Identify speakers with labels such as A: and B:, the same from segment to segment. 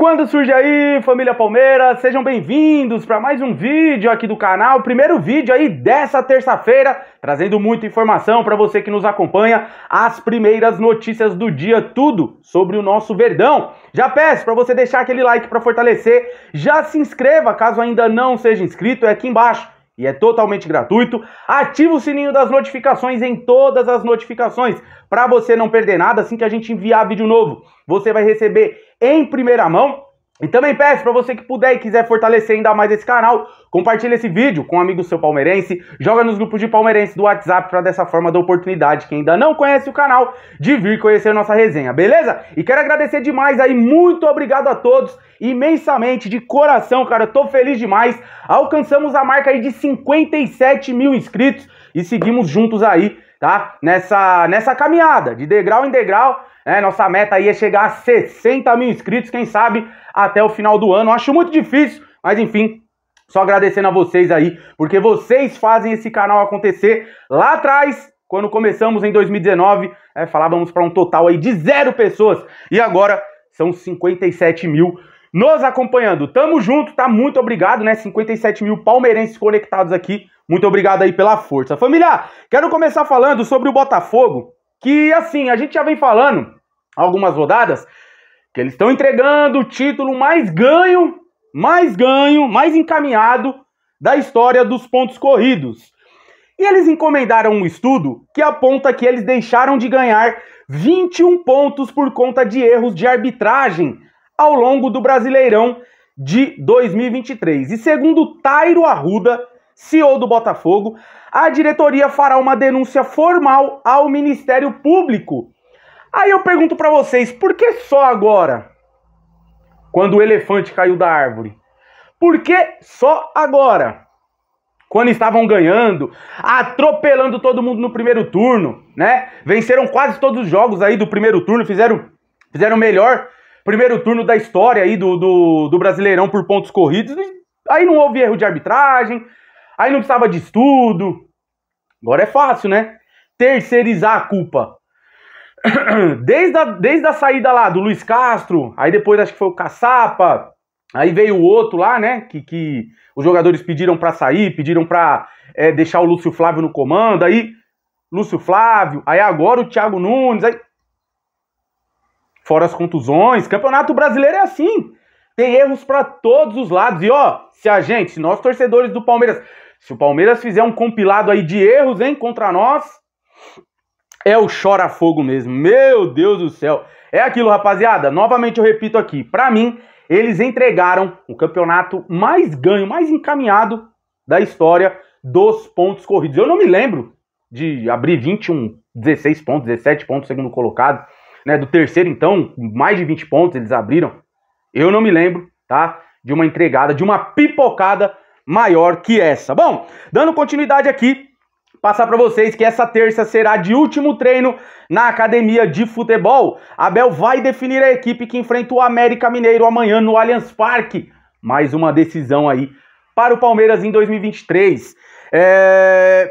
A: Quando surge aí, família Palmeiras, sejam bem-vindos para mais um vídeo aqui do canal, primeiro vídeo aí dessa terça-feira, trazendo muita informação para você que nos acompanha, as primeiras notícias do dia, tudo sobre o nosso Verdão. Já peço para você deixar aquele like para fortalecer, já se inscreva caso ainda não seja inscrito, é aqui embaixo e é totalmente gratuito. Ativa o sininho das notificações em todas as notificações para você não perder nada assim que a gente enviar vídeo novo. Você vai receber em primeira mão. E também peço para você que puder e quiser fortalecer ainda mais esse canal, Compartilha esse vídeo com um amigo seu palmeirense, joga nos grupos de palmeirense do WhatsApp para dessa forma dar oportunidade quem ainda não conhece o canal de vir conhecer nossa resenha, beleza? E quero agradecer demais aí, muito obrigado a todos, imensamente, de coração, cara, eu tô feliz demais. Alcançamos a marca aí de 57 mil inscritos e seguimos juntos aí, tá? Nessa, nessa caminhada, de degrau em degrau, né? Nossa meta aí é chegar a 60 mil inscritos, quem sabe até o final do ano. Acho muito difícil, mas enfim, só agradecendo a vocês aí, porque vocês fazem esse canal acontecer. Lá atrás, quando começamos em 2019, é, falávamos para um total aí de zero pessoas. E agora são 57 mil nos acompanhando. Tamo junto, tá? Muito obrigado, né? 57 mil palmeirenses conectados aqui. Muito obrigado aí pela força. Família, quero começar falando sobre o Botafogo, que assim, a gente já vem falando algumas rodadas que eles estão entregando o título mais ganho mais ganho, mais encaminhado da história dos pontos corridos. E eles encomendaram um estudo que aponta que eles deixaram de ganhar 21 pontos por conta de erros de arbitragem ao longo do Brasileirão de 2023. E segundo Tairo Arruda, CEO do Botafogo, a diretoria fará uma denúncia formal ao Ministério Público. Aí eu pergunto para vocês, por que só agora? quando o elefante caiu da árvore? Por que só agora? Quando estavam ganhando, atropelando todo mundo no primeiro turno, né? Venceram quase todos os jogos aí do primeiro turno, fizeram fizeram o melhor primeiro turno da história aí do, do, do Brasileirão por pontos corridos. Aí não houve erro de arbitragem, aí não precisava de estudo. Agora é fácil, né? Terceirizar a culpa Desde a, desde a saída lá do Luiz Castro, aí depois acho que foi o Caçapa, aí veio o outro lá, né? Que, que os jogadores pediram para sair, pediram para é, deixar o Lúcio Flávio no comando, aí Lúcio Flávio, aí agora o Thiago Nunes, aí. Fora as contusões, Campeonato Brasileiro é assim. Tem erros para todos os lados. E ó, se a gente, se nós torcedores do Palmeiras, se o Palmeiras fizer um compilado aí de erros, hein, contra nós, é o chora-fogo mesmo. Meu Deus do céu. É aquilo, rapaziada. Novamente eu repito aqui. Para mim, eles entregaram o campeonato mais ganho, mais encaminhado da história dos pontos corridos. Eu não me lembro de abrir 21, 16 pontos, 17 pontos, segundo colocado. Né, do terceiro, então, mais de 20 pontos eles abriram. Eu não me lembro, tá? De uma entregada, de uma pipocada maior que essa. Bom, dando continuidade aqui, passar para vocês que essa terça será de último treino na academia de futebol. Abel vai definir a equipe que enfrenta o América Mineiro amanhã no Allianz Parque. Mais uma decisão aí para o Palmeiras em 2023. É...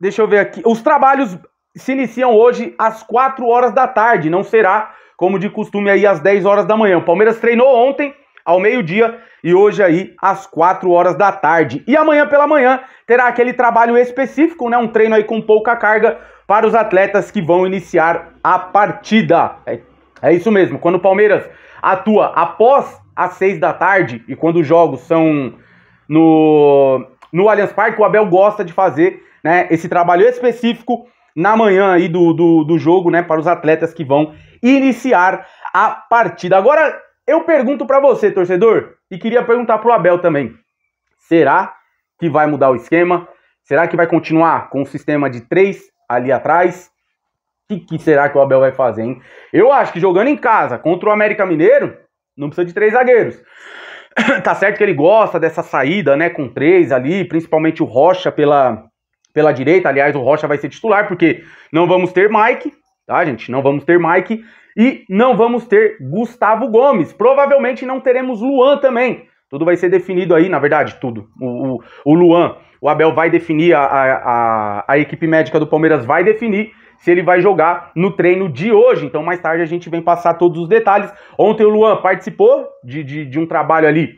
A: Deixa eu ver aqui. Os trabalhos se iniciam hoje às 4 horas da tarde, não será como de costume aí às 10 horas da manhã. O Palmeiras treinou ontem ao meio-dia e hoje aí às 4 horas da tarde. E amanhã pela manhã terá aquele trabalho específico, né, um treino aí com pouca carga para os atletas que vão iniciar a partida. É, é isso mesmo, quando o Palmeiras atua após às 6 da tarde e quando os jogos são no no Allianz Parque, o Abel gosta de fazer, né, esse trabalho específico na manhã aí do, do, do jogo, né, para os atletas que vão iniciar a partida. Agora, eu pergunto para você, torcedor, e queria perguntar pro Abel também. Será que vai mudar o esquema? Será que vai continuar com o sistema de três ali atrás? O que, que, será que o Abel vai fazer, hein? Eu acho que jogando em casa contra o América Mineiro, não precisa de três zagueiros. tá certo que ele gosta dessa saída, né, com três ali, principalmente o Rocha pela, pela direita. Aliás, o Rocha vai ser titular, porque não vamos ter Mike, tá, gente? Não vamos ter Mike. E não vamos ter Gustavo Gomes. Provavelmente não teremos Luan também. Tudo vai ser definido aí, na verdade, tudo. O, o, o Luan, o Abel vai definir, a, a, a equipe médica do Palmeiras vai definir se ele vai jogar no treino de hoje. Então, mais tarde a gente vem passar todos os detalhes. Ontem o Luan participou de, de, de um trabalho ali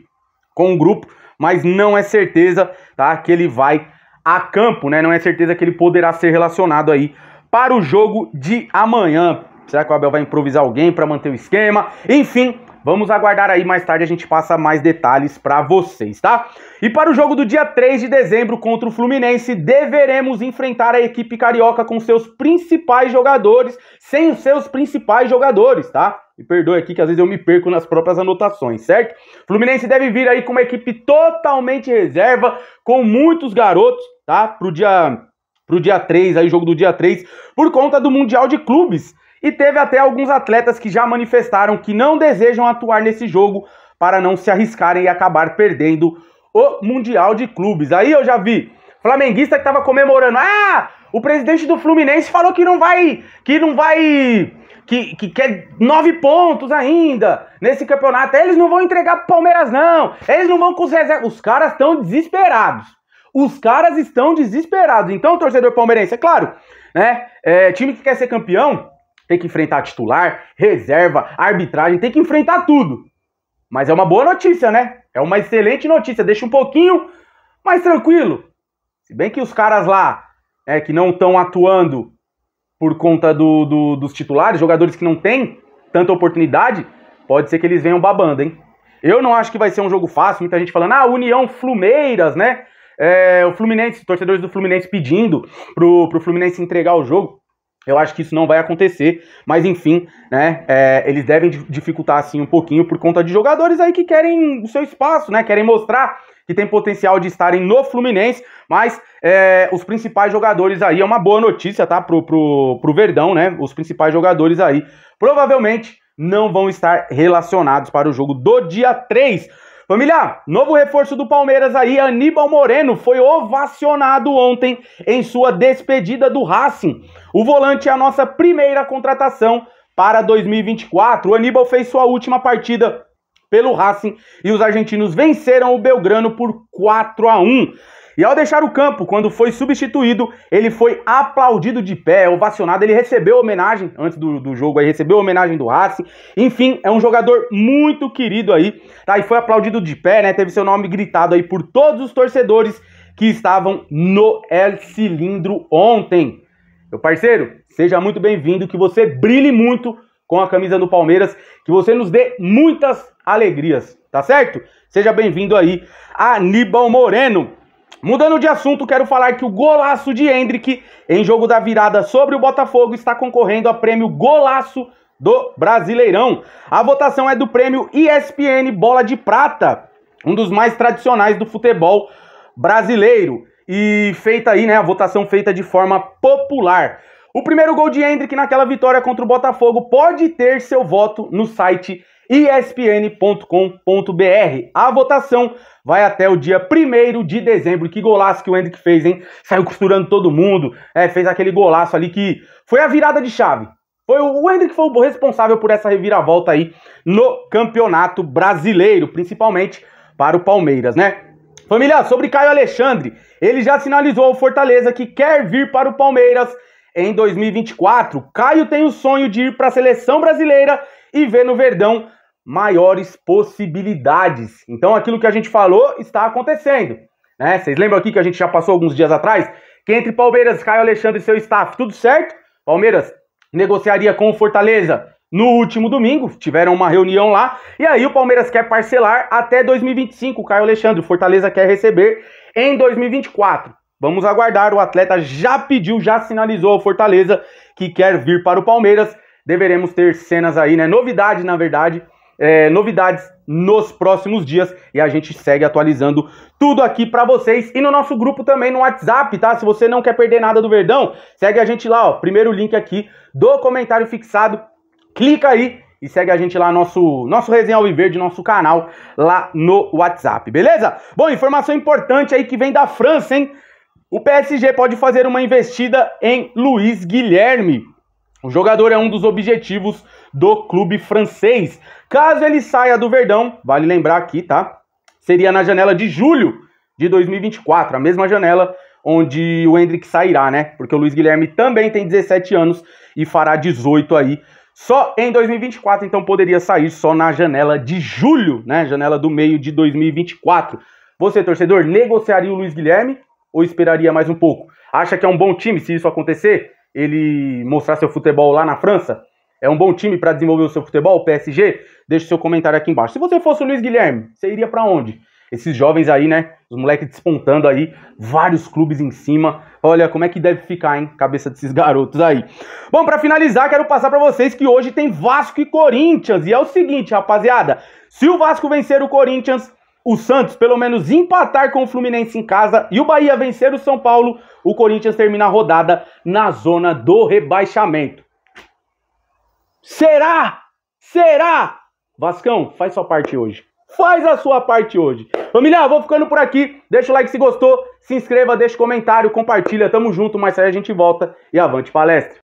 A: com o grupo, mas não é certeza tá, que ele vai a campo, né? Não é certeza que ele poderá ser relacionado aí para o jogo de amanhã. Será que o Abel vai improvisar alguém para manter o esquema? Enfim, Vamos aguardar aí, mais tarde a gente passa mais detalhes para vocês, tá? E para o jogo do dia 3 de dezembro contra o Fluminense, deveremos enfrentar a equipe carioca com seus principais jogadores, sem os seus principais jogadores, tá? Me perdoe aqui que às vezes eu me perco nas próprias anotações, certo? Fluminense deve vir aí com uma equipe totalmente reserva, com muitos garotos, tá? Pro dia pro dia 3, aí jogo do dia 3, por conta do Mundial de Clubes e teve até alguns atletas que já manifestaram que não desejam atuar nesse jogo para não se arriscarem e acabar perdendo o Mundial de Clubes. Aí eu já vi flamenguista que estava comemorando: "Ah, o presidente do Fluminense falou que não vai, que não vai, que, que quer nove pontos ainda nesse campeonato. Eles não vão entregar pro Palmeiras não. Eles não vão com os reservas. Os caras estão desesperados. Os caras estão desesperados. Então, torcedor palmeirense, é claro, né? É, time que quer ser campeão, tem que enfrentar titular, reserva, arbitragem, tem que enfrentar tudo. Mas é uma boa notícia, né? É uma excelente notícia, deixa um pouquinho mais tranquilo. Se bem que os caras lá é, que não estão atuando por conta do, do, dos titulares, jogadores que não têm tanta oportunidade, pode ser que eles venham babando, hein? Eu não acho que vai ser um jogo fácil, muita gente falando, ah, União Flumeiras, né? É, o Fluminense, torcedores do Fluminense pedindo pro, pro Fluminense entregar o jogo. Eu acho que isso não vai acontecer, mas enfim, né? É, eles devem dificultar assim um pouquinho por conta de jogadores aí que querem o seu espaço, né? Querem mostrar que tem potencial de estarem no Fluminense, mas é, os principais jogadores aí é uma boa notícia, tá? Pro, pro, pro Verdão, né? Os principais jogadores aí provavelmente não vão estar relacionados para o jogo do dia 3. Família, novo reforço do Palmeiras aí, Aníbal Moreno foi ovacionado ontem em sua despedida do Racing. O volante é a nossa primeira contratação para 2024. O Aníbal fez sua última partida pelo Racing e os argentinos venceram o Belgrano por 4 a 1. E ao deixar o campo, quando foi substituído, ele foi aplaudido de pé, ovacionado. Ele recebeu homenagem antes do, do jogo, aí recebeu homenagem do Racing. Enfim, é um jogador muito querido aí, tá? E foi aplaudido de pé, né? Teve seu nome gritado aí por todos os torcedores que estavam no El Cilindro ontem. Meu parceiro, seja muito bem-vindo, que você brilhe muito com a camisa do Palmeiras, que você nos dê muitas alegrias, tá certo? Seja bem-vindo aí, Aníbal Moreno. Mudando de assunto, quero falar que o golaço de Hendrick em jogo da virada sobre o Botafogo está concorrendo a prêmio Golaço do Brasileirão. A votação é do prêmio ESPN Bola de Prata, um dos mais tradicionais do futebol brasileiro e feita aí, né, a votação feita de forma popular. O primeiro gol de Hendrick naquela vitória contra o Botafogo pode ter seu voto no site espn.com.br. A votação vai até o dia 1 de dezembro. Que golaço que o Hendrick fez, hein? Saiu costurando todo mundo, é, fez aquele golaço ali que foi a virada de chave. Foi o, o Hendrick foi o responsável por essa reviravolta aí no Campeonato Brasileiro, principalmente para o Palmeiras, né? Família, sobre Caio Alexandre, ele já sinalizou ao Fortaleza que quer vir para o Palmeiras em 2024. Caio tem o sonho de ir para a seleção brasileira e vê no Verdão maiores possibilidades. Então aquilo que a gente falou está acontecendo. Né? Vocês lembram aqui que a gente já passou alguns dias atrás? Que entre Palmeiras, Caio Alexandre e seu staff, tudo certo? Palmeiras negociaria com o Fortaleza no último domingo, tiveram uma reunião lá, e aí o Palmeiras quer parcelar até 2025, Caio Alexandre, o Fortaleza quer receber em 2024. Vamos aguardar, o atleta já pediu, já sinalizou ao Fortaleza que quer vir para o Palmeiras deveremos ter cenas aí, né? Novidades, na verdade, é, novidades nos próximos dias e a gente segue atualizando tudo aqui para vocês e no nosso grupo também no WhatsApp, tá? Se você não quer perder nada do Verdão, segue a gente lá, ó. Primeiro link aqui do comentário fixado. Clica aí e segue a gente lá nosso nosso Resenha Alviverde, nosso canal lá no WhatsApp, beleza? Bom, informação importante aí que vem da França, hein? O PSG pode fazer uma investida em Luiz Guilherme. O jogador é um dos objetivos do clube francês. Caso ele saia do Verdão, vale lembrar aqui, tá? Seria na janela de julho de 2024, a mesma janela onde o Hendrick sairá, né? Porque o Luiz Guilherme também tem 17 anos e fará 18 aí só em 2024, então poderia sair só na janela de julho, né? Janela do meio de 2024. Você, torcedor, negociaria o Luiz Guilherme ou esperaria mais um pouco? Acha que é um bom time se isso acontecer? ele mostrar seu futebol lá na França? É um bom time para desenvolver o seu futebol, o PSG? Deixe seu comentário aqui embaixo. Se você fosse o Luiz Guilherme, você iria para onde? Esses jovens aí, né? Os moleques despontando aí, vários clubes em cima. Olha como é que deve ficar, hein? Cabeça desses garotos aí. Bom, para finalizar, quero passar para vocês que hoje tem Vasco e Corinthians. E é o seguinte, rapaziada: se o Vasco vencer o Corinthians, o Santos pelo menos empatar com o Fluminense em casa e o Bahia vencer o São Paulo, o Corinthians termina a rodada na zona do rebaixamento. Será? Será? Vascão, faz sua parte hoje. Faz a sua parte hoje. Família, vou ficando por aqui. Deixa o like se gostou, se inscreva, deixa comentário, compartilha. Tamo junto, mais tarde a gente volta e avante palestra.